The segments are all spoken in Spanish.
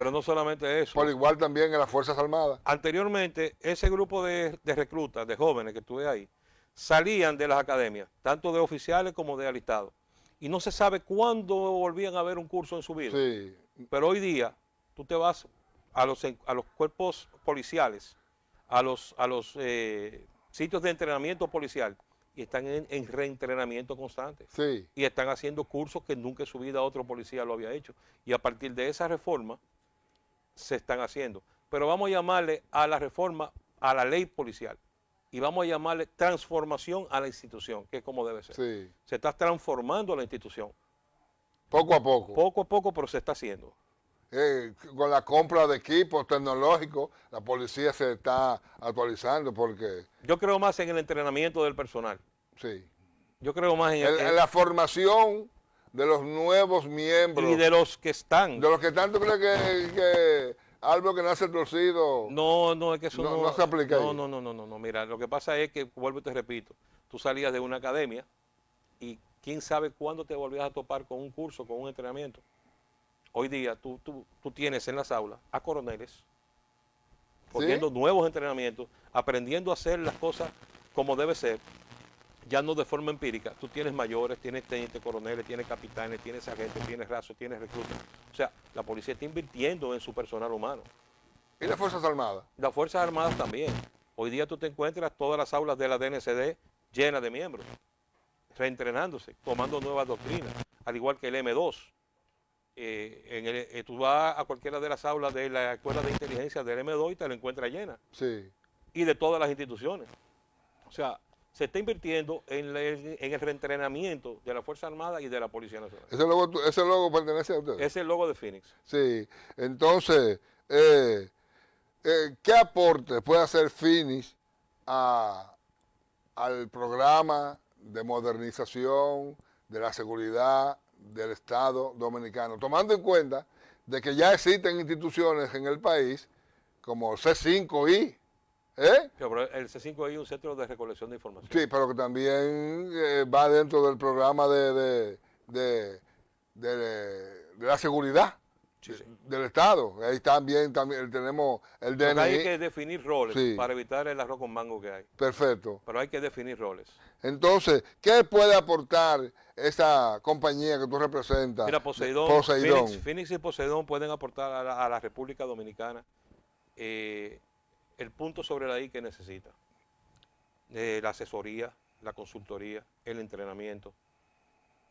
Pero no solamente eso. Por igual también en las Fuerzas Armadas. Anteriormente, ese grupo de, reclutas, de jóvenes que estuve ahí, salían de las academias, tanto de oficiales como de alistados. Y no se sabe cuándo volvían a ver un curso en su vida. Sí. Pero hoy día, tú te vas a los, a los cuerpos policiales, a los, a los eh, sitios de entrenamiento policial, y están en, en, reentrenamiento constante. Sí. Y están haciendo cursos que nunca en su vida otro policía lo había hecho. Y a partir de esa reforma, se están haciendo. Pero vamos a llamarle a la reforma, a la ley policial. Y vamos a llamarle transformación a la institución, que es como debe ser. Sí. Se está transformando la institución. Poco a poco. Poco a poco, pero se está haciendo. Eh, con la compra de equipos tecnológicos, la policía se está actualizando porque... Yo creo más en el entrenamiento del personal. Sí. Yo creo más en... en la formación de los nuevos miembros. Y de los que están. De los que están, ¿tú crees que, que algo que nace torcido? No, no, es que eso no, no, no se aplica. No, no, no, no, no, Mira, lo que pasa es que, vuelvo y te repito, tú salías de una academia y quién sabe cuándo te volvías a topar con un curso, con un entrenamiento. Hoy día tú, tienes en las aulas a coroneles, poniendo nuevos entrenamientos, aprendiendo a hacer las cosas como debe ser, ya no de forma empírica, tú tienes mayores, tienes tenientes coroneles, tienes capitanes, tienes agentes, tienes rasos, tienes reclutas. O sea, la policía está invirtiendo en su personal humano. ¿Y las Fuerzas Armadas? Las Fuerzas Armadas también. Hoy día tú te encuentras todas las aulas de la DNCD llenas de miembros, reentrenándose, tomando nuevas doctrinas, al igual que el M2. Eh, en eh, tú vas a cualquiera de las aulas de la Escuela de Inteligencia del M2 y te lo encuentras llena. Sí. Y de todas las instituciones. O sea, se está invirtiendo en, el, en reentrenamiento de la Fuerza Armada y de la Policía Nacional. ¿Ese logo, pertenece a ustedes? Es el logo de Phoenix. Sí, entonces, eh, eh, ¿qué aporte puede hacer Phoenix al programa de modernización de la seguridad del Estado dominicano? Tomando en cuenta de que ya existen instituciones en el país como C5I, ¿Eh? el C5 es un centro de recolección de información. Sí, pero que también eh, va dentro del programa de, de, la seguridad. del Estado. Ahí también, también tenemos el DNI. Pero hay que definir roles para evitar el arroz con mango que hay. Perfecto. Pero hay que definir roles. Entonces, ¿qué puede aportar esta compañía que tú representas? Mira, Poseidón, Phoenix, y Poseidón pueden aportar a la, República Dominicana eh, el punto sobre la I que necesita. Eh, la asesoría, la consultoría, el entrenamiento,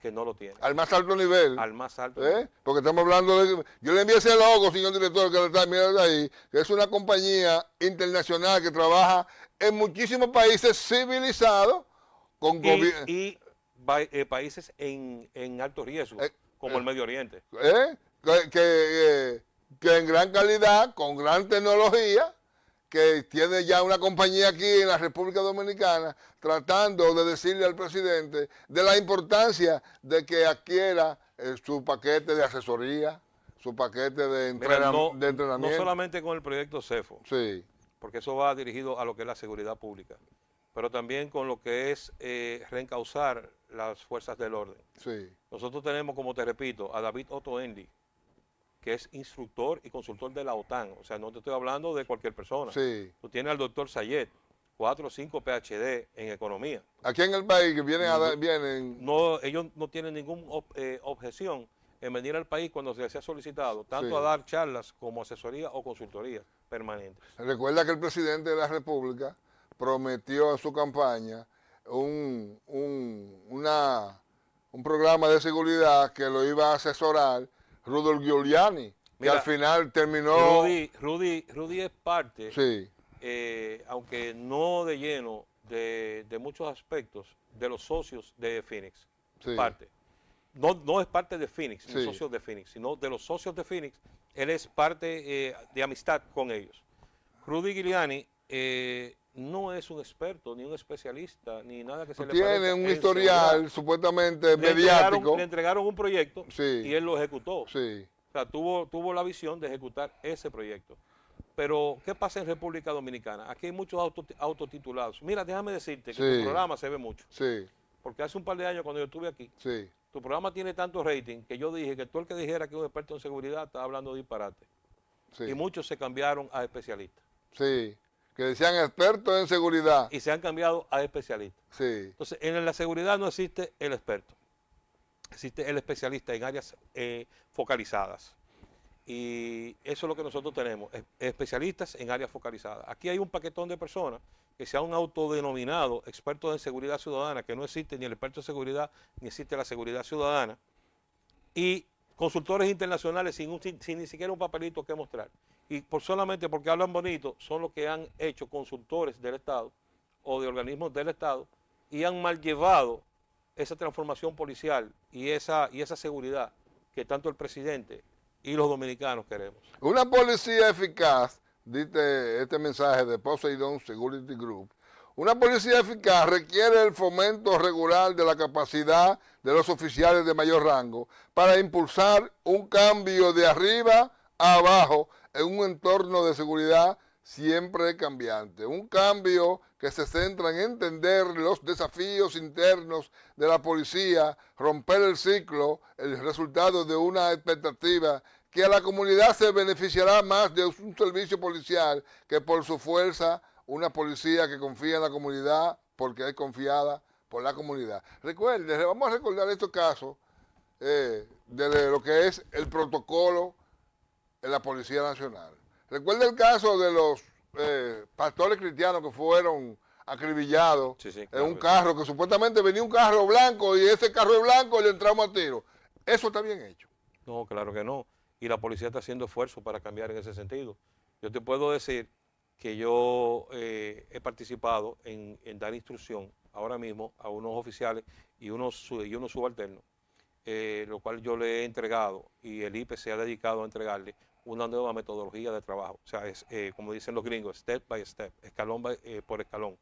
que no lo tiene. Al más alto nivel. Al más alto. ¿Eh? Porque estamos hablando de... Yo le envié ese logo, señor director, que lo está mirando ahí, que es una compañía internacional que trabaja en muchísimos países civilizados con Y, eh, países en, alto riesgo, eh, como el Medio Oriente. Que, que, que en gran calidad, con gran tecnología, que tiene ya una compañía aquí en la República Dominicana tratando de decirle al presidente de la importancia de que adquiera eh, su paquete de asesoría, su paquete de, entrenamiento. No solamente con el proyecto CEFO, sí. porque eso va dirigido a lo que es la seguridad pública, pero también con lo que es eh, reencauzar las fuerzas del orden. Nosotros tenemos, como te repito, a David Otto Endy, que es instructor y consultor de la OTAN. O sea, no te estoy hablando de cualquier persona. Sí. Tú tienes al doctor Sayet, cuatro, o cinco PhD en economía. Aquí en el país que vienen a vienen... No, ellos no tienen ninguna eh, objeción en venir al país cuando se les ha solicitado, tanto a dar charlas como asesoría o consultoría permanente. Recuerda que el presidente de la República prometió en su campaña un, un programa de seguridad que lo iba a asesorar Rudolf Giuliani, que al final terminó... Rudy, Rudy, Rudy es parte, eh, aunque no de lleno, de, muchos aspectos de los socios de Phoenix. Parte. No, no es parte de Phoenix, es socios de Phoenix, sino de los socios de Phoenix, él es parte eh, de amistad con ellos. Rudy Giuliani eh, no es un experto, ni un especialista, ni nada que se Tiene le parezca. Tiene un historial supuestamente mediático. le entregaron un proyecto y él lo ejecutó. Sí. O sea, tuvo, tuvo la visión de ejecutar ese proyecto. Pero, ¿qué pasa en República Dominicana? Aquí hay muchos autotitulados. Mira, déjame decirte que tu programa se ve mucho. Sí. Porque hace un par de años cuando yo estuve aquí, sí. tu programa tiene tanto rating que yo dije que todo el que dijera que un experto en seguridad estaba hablando de disparate. Y muchos se cambiaron a especialistas. Sí que decían expertos en seguridad. Y se han cambiado a especialistas. Sí. Entonces, en la seguridad no existe el experto, existe el especialista en áreas eh, focalizadas. Y eso es lo que nosotros tenemos, especialistas en áreas focalizadas. Aquí hay un paquetón de personas que se han autodenominado expertos en seguridad ciudadana, que no existe ni el experto en seguridad, ni existe la seguridad ciudadana, y consultores internacionales sin ni siquiera un papelito que mostrar y por solamente porque hablan bonito, son los que han hecho consultores del Estado o de organismos del Estado y han mal llevado esa transformación policial y esa, y esa seguridad que tanto el presidente y los dominicanos queremos. Una policía eficaz, dice este mensaje de Poseidon Security Group, una policía eficaz requiere el fomento regular de la capacidad de los oficiales de mayor rango para impulsar un cambio de arriba a abajo en un entorno de seguridad siempre cambiante. Un cambio que se centra en entender los desafíos internos de la policía, romper el ciclo, el resultado de una expectativa que a la comunidad se beneficiará más de un servicio policial que por su fuerza una policía que confía en la comunidad porque es confiada por la comunidad. Recuerden, vamos a recordar estos casos eh, de lo que es el protocolo en la Policía Nacional. Recuerda el caso de los eh, pastores cristianos que fueron acribillados en un carro, que supuestamente venía un carro blanco y ese carro blanco le entramos a tiro. Eso está bien hecho. No, claro que no. Y la policía está haciendo esfuerzos para cambiar en ese sentido. Yo te puedo decir que yo eh, he participado en, dar instrucción ahora mismo a unos oficiales y y unos subalternos eh, lo cual yo le he entregado y el IPE se ha dedicado a entregarle una nueva metodología de trabajo. O sea, es eh, como dicen los gringos, step by step, escalón eh, por escalón,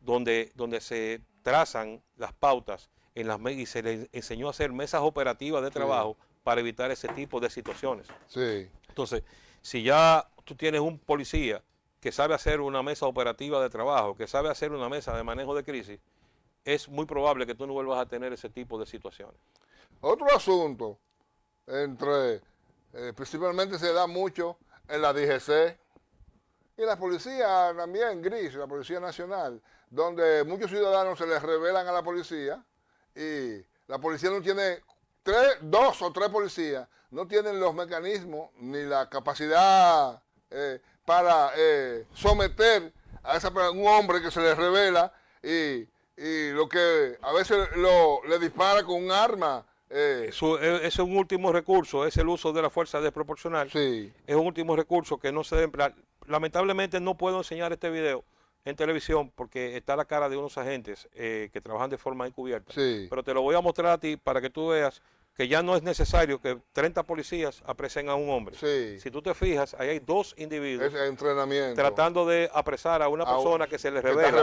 donde, donde se trazan las pautas en las y se le enseñó a hacer mesas operativas de trabajo para evitar ese tipo de situaciones. Entonces, si ya tú tienes un policía que sabe hacer una mesa operativa de trabajo, que sabe hacer una mesa de manejo de crisis, es muy probable que tú no vuelvas a tener ese tipo de situaciones. Otro asunto, entre, eh, principalmente se da mucho en la DGC y la policía también gris, la Policía Nacional, donde muchos ciudadanos se les revelan a la policía y la policía no tiene tres, dos o tres policías, no tienen los mecanismos ni la capacidad eh, para eh, someter a esa, un hombre que se les revela y, lo que a veces le dispara con un arma eh, e, es un último recurso, es el uso de la fuerza desproporcional. Es un último recurso que no se debe emplear. Lamentablemente no puedo enseñar este video en televisión porque está la cara de unos agentes eh, que trabajan de forma encubierta. Pero te lo voy a mostrar a ti para que tú veas que ya no es necesario que 30 policías apresen a un hombre. Si tú te fijas, ahí hay dos individuos tratando de apresar a una persona que se le revela.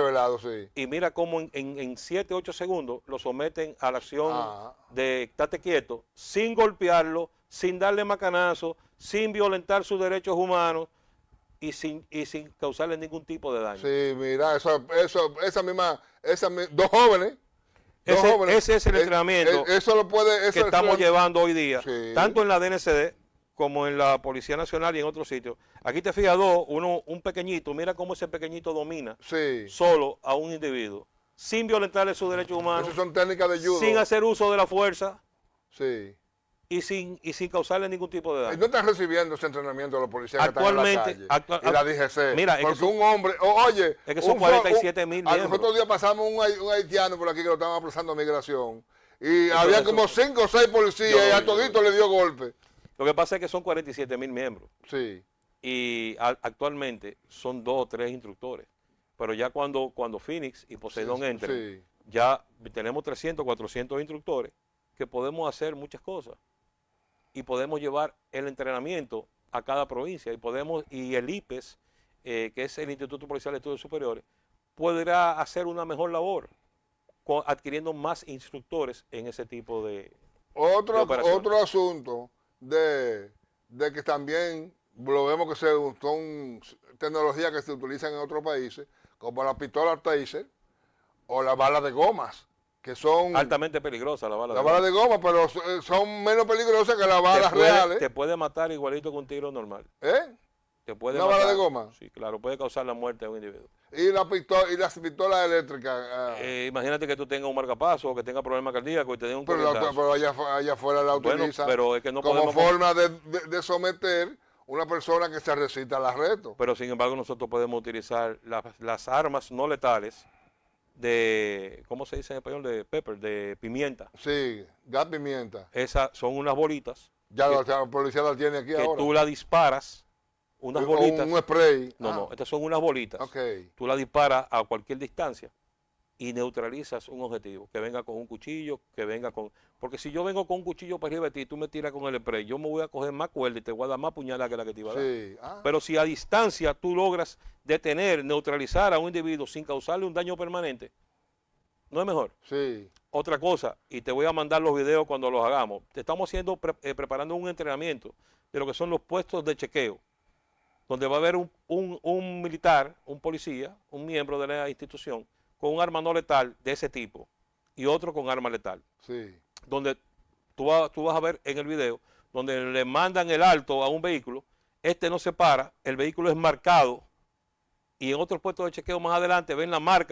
Y mira cómo en, en, 8 segundos lo someten a la acción ah. de estate quieto, sin golpearlo, sin darle macanazo, sin violentar sus derechos humanos y sin, y sin causarle ningún tipo de daño. Sí, mira, eso, eso, esa misma, dos jóvenes ese, es el eh, entrenamiento eh, que estamos llevando hoy día, tanto en la DNCD como en la Policía Nacional y en otros sitios. Aquí te fijas dos, uno, un pequeñito, mira cómo ese pequeñito domina solo a un individuo, sin violentarle sus derechos humanos, sin hacer uso de la fuerza y sin, y sin causarle ningún tipo de daño. ¿Y eh, no están recibiendo ese entrenamiento de los policías actualmente, la calle, y la DGC? Mira, porque es un hombre, oye, es que son 47 mil. Nosotros pasamos un, un, haitiano por aquí que lo estaban apresando a migración y había como 5 o 6 policías y a todito le dio golpe. Lo que pasa es que son 47 mil miembros. Sí. Y actualmente son dos o tres instructores. Pero ya cuando, cuando Phoenix y Poseidón entran, entren, ya tenemos 300, 400 instructores que podemos hacer muchas cosas y podemos llevar el entrenamiento a cada provincia y podemos y el IPES, eh, que es el Instituto Policial de Estudios Superiores, podrá hacer una mejor labor adquiriendo más instructores en ese tipo de otro otro asunto de, que también lo vemos que se son tecnologías que se utilizan en otros países como la pistola taser o la bala de gomas que son... Altamente peligrosas las balas de goma. de goma, pero eh, son menos peligrosas que las balas reales. Te puede matar igualito con un tiro normal. ¿Eh? Te puede ¿Una bala de goma? Sí, claro, puede causar la muerte a un individuo. ¿Y, la pistola, y las pistolas eléctricas? Ah. Eh, imagínate que tú tengas un marcapaso o que tengas problemas cardíacos y te den un Pero, pero allá, allá, afuera la bueno, pero que no como forma de, de, someter una persona que se recita a las retos. Pero sin embargo nosotros podemos utilizar las armas no letales de, ¿cómo se dice en español? De pepper, de pimienta. Sí, gas pimienta. Esas son unas bolitas. Ya la policía las tiene aquí que tú la disparas, unas bolitas. Un spray. No, no, ah. estas son unas bolitas. ok Tú la disparas a cualquier distancia y neutralizas un objetivo, que venga con un cuchillo, que venga con... Porque si yo vengo con un cuchillo para arriba de ti y tú me tiras con el spray, yo me voy a coger más cuerda y te voy a dar más puñalada que la que te iba a dar. Ah. Pero si a distancia tú logras detener, neutralizar a un individuo sin causarle un daño permanente, ¿no es mejor? Sí. Otra cosa, y te voy a mandar los videos cuando los hagamos, te estamos haciendo, eh, preparando un entrenamiento de lo que son los puestos de chequeo donde va a haber un, militar, un policía, un miembro de la institución, con un arma no letal de ese tipo y otro con arma letal. Sí. Donde tú, tú vas a ver en el video, donde le mandan el alto a un vehículo, este no se para, el vehículo es marcado y en otro puesto de chequeo más adelante ven la marca.